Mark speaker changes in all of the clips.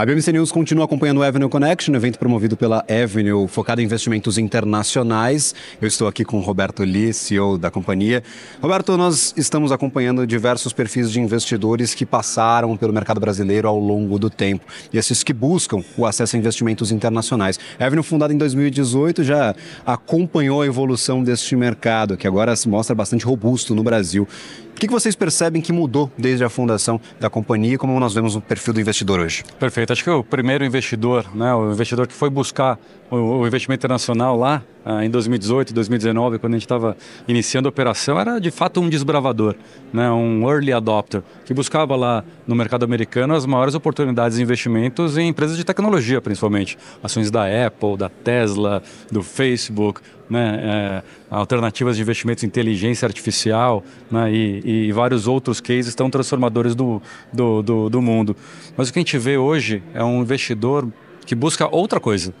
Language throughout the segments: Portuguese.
Speaker 1: A BMC News continua acompanhando o Avenue Connection, evento promovido pela Avenue, focado em investimentos internacionais. Eu estou aqui com o Roberto Lee, CEO da companhia. Roberto, nós estamos acompanhando diversos perfis de investidores que passaram pelo mercado brasileiro ao longo do tempo e esses que buscam o acesso a investimentos internacionais. A Avenue, fundada em 2018, já acompanhou a evolução deste mercado, que agora se mostra bastante robusto no Brasil. O que vocês percebem que mudou desde a fundação da companhia e como nós vemos o perfil do investidor hoje?
Speaker 2: Perfeito. Acho que o primeiro investidor, né, o investidor que foi buscar o investimento internacional lá ah, em 2018, 2019, quando a gente estava iniciando a operação, era de fato um desbravador, né? um early adopter, que buscava lá no mercado americano as maiores oportunidades de investimentos em empresas de tecnologia, principalmente. Ações da Apple, da Tesla, do Facebook, né? É, alternativas de investimentos em inteligência artificial né? e, e, vários outros cases tão transformadores do, do, do, do mundo. Mas o que a gente vê hoje é um investidor que busca outra coisa.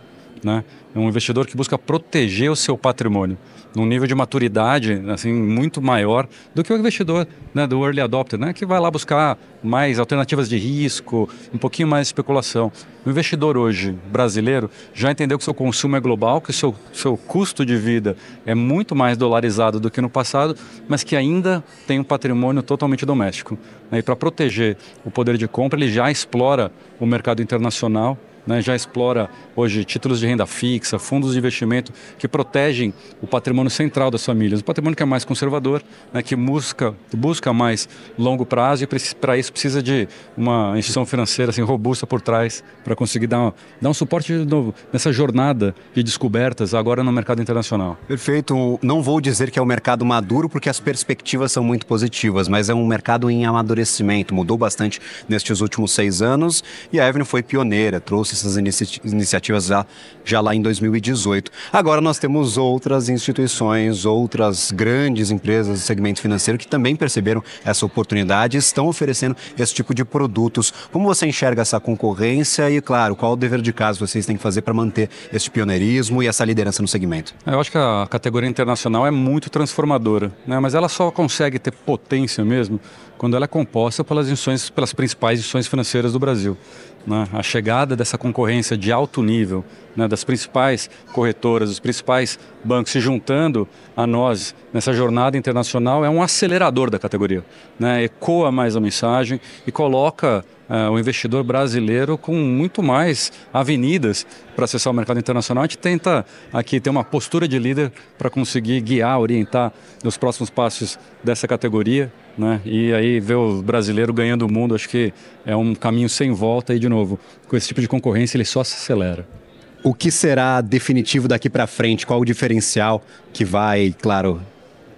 Speaker 2: Né? É um investidor que busca proteger o seu patrimônio num nível de maturidade assim muito maior do que o investidor né, do early adopter, né, que vai lá buscar mais alternativas de risco, um pouquinho mais de especulação. O investidor hoje brasileiro já entendeu que seu consumo é global, que seu seu custo de vida é muito mais dolarizado do que no passado, mas que ainda tem um patrimônio totalmente doméstico. Né? E para proteger o poder de compra, ele já explora o mercado internacional né, já explora hoje títulos de renda fixa, fundos de investimento que protegem o patrimônio central das famílias, o patrimônio que é mais conservador, né, que busca, busca mais longo prazo e para isso precisa de uma instituição financeira assim, robusta por trás para conseguir dar, dar um suporte novo, nessa jornada de descobertas agora no mercado internacional.
Speaker 1: Perfeito. Não vou dizer que é um mercado maduro porque as perspectivas são muito positivas, mas é um mercado em amadurecimento, mudou bastante nestes últimos seis anos e a Evelyn foi pioneira, trouxe trouxe essas inici iniciativas já, já lá em 2018. Agora nós temos outras instituições, outras grandes empresas do segmento financeiro que também perceberam essa oportunidade e estão oferecendo esse tipo de produtos. Como você enxerga essa concorrência e, claro, qual o dever de casa vocês têm que fazer para manter esse pioneirismo e essa liderança no segmento?
Speaker 2: Eu acho que a categoria internacional é muito transformadora, né? mas ela só consegue ter potência mesmo quando ela é composta pelas, pelas principais instituições financeiras do Brasil. Né? A chegada dessa concorrência de alto nível né, das principais corretoras, dos principais bancos se juntando a nós nessa jornada internacional é um acelerador da categoria. Né? Ecoa mais a mensagem e coloca uh, o investidor brasileiro com muito mais avenidas para acessar o mercado internacional. A gente tenta aqui ter uma postura de líder para conseguir guiar, orientar nos próximos passos dessa categoria. Né? E aí ver o brasileiro ganhando o mundo, acho que é um caminho sem volta. E, de novo,
Speaker 1: com esse tipo de concorrência, ele só se acelera. O que será definitivo daqui para frente? Qual o diferencial que vai, claro,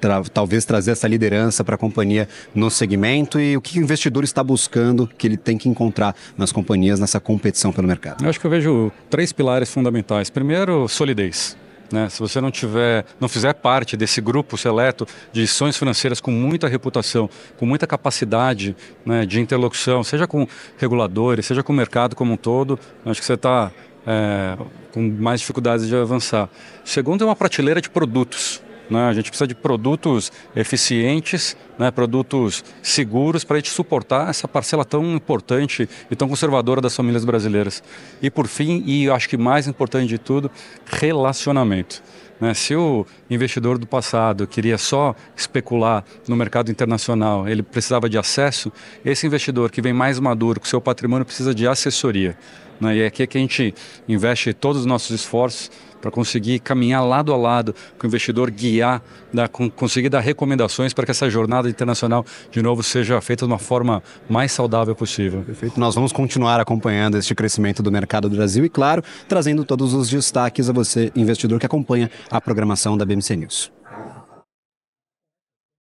Speaker 1: tra talvez trazer essa liderança para a companhia no segmento e o que o investidor está buscando que ele tem que encontrar nas companhias nessa competição pelo mercado? Eu
Speaker 2: acho que eu vejo três pilares fundamentais. Primeiro, solidez. Né? Se você não tiver, não fizer parte desse grupo seleto de instituições financeiras com muita reputação, com muita capacidade né, de interlocução, seja com reguladores, seja com o mercado como um todo, acho que você está é, eh, com mais dificuldades de avançar. segundo é uma prateleira de produtos. Né? A gente precisa de produtos eficientes, né? produtos seguros para a gente suportar essa parcela tão importante e tão conservadora das famílias brasileiras. E por fim, e acho que mais importante de tudo, relacionamento. Né? Se o investidor do passado queria só especular no mercado internacional, ele precisava de acesso, esse investidor que vem mais maduro, com seu patrimônio, precisa de assessoria. Né? E é aqui que a gente investe todos os nossos esforços para conseguir caminhar lado a lado com o investidor, guiar, dar, conseguir dar recomendações para que essa jornada internacional,
Speaker 1: de novo, seja feita de uma forma mais saudável possível. Perfeito. Nós vamos continuar acompanhando este crescimento do mercado do Brasil e, claro, trazendo todos os destaques a você, investidor que acompanha a programação da BMC News.